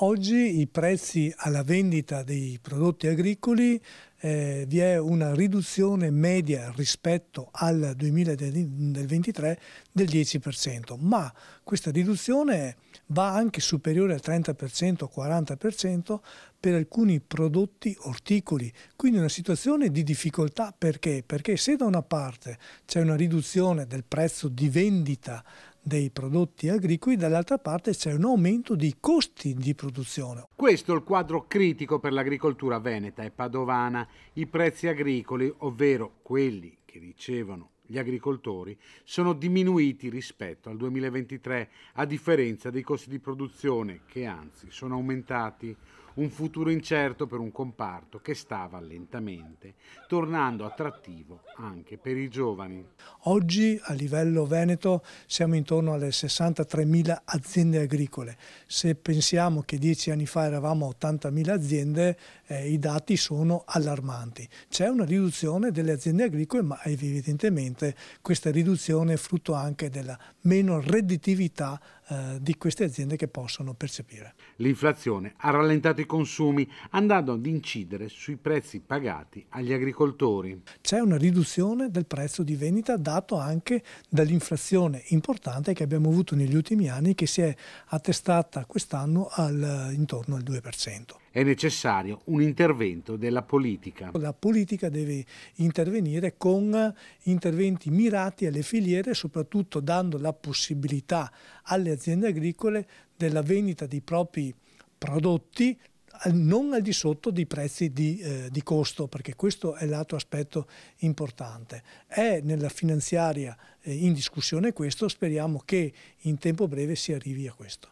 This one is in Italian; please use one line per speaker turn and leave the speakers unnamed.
Oggi i prezzi alla vendita dei prodotti agricoli eh, vi è una riduzione media rispetto al 2023 del 10%, ma questa riduzione va anche superiore al 30%, 40% per alcuni prodotti orticoli, quindi una situazione di difficoltà perché? Perché se da una parte c'è una riduzione del prezzo di vendita dei prodotti agricoli, dall'altra parte c'è un aumento dei costi di produzione.
Questo è il quadro critico per l'agricoltura veneta e padovana. I prezzi agricoli, ovvero quelli che ricevono gli agricoltori sono diminuiti rispetto al 2023 a differenza dei costi di produzione che anzi sono aumentati un futuro incerto per un comparto che stava lentamente tornando attrattivo anche per i giovani.
Oggi a livello veneto siamo intorno alle 63.000 aziende agricole. Se pensiamo che dieci anni fa eravamo 80.000 aziende, eh, i dati sono allarmanti. C'è una riduzione delle aziende agricole, ma evidentemente questa riduzione è frutto anche della meno redditività eh, di queste aziende che possono
percepire. L'inflazione ha rallentato i consumi andando ad incidere sui prezzi pagati agli agricoltori.
C'è una riduzione del prezzo di vendita dato anche dall'inflazione importante che abbiamo avuto negli ultimi anni che si è attestata quest'anno intorno al
2% è necessario un intervento della politica.
La politica deve intervenire con interventi mirati alle filiere, soprattutto dando la possibilità alle aziende agricole della vendita dei propri prodotti non al di sotto dei prezzi di, eh, di costo, perché questo è l'altro aspetto importante. È nella finanziaria eh, in discussione questo, speriamo che in tempo breve si arrivi a questo.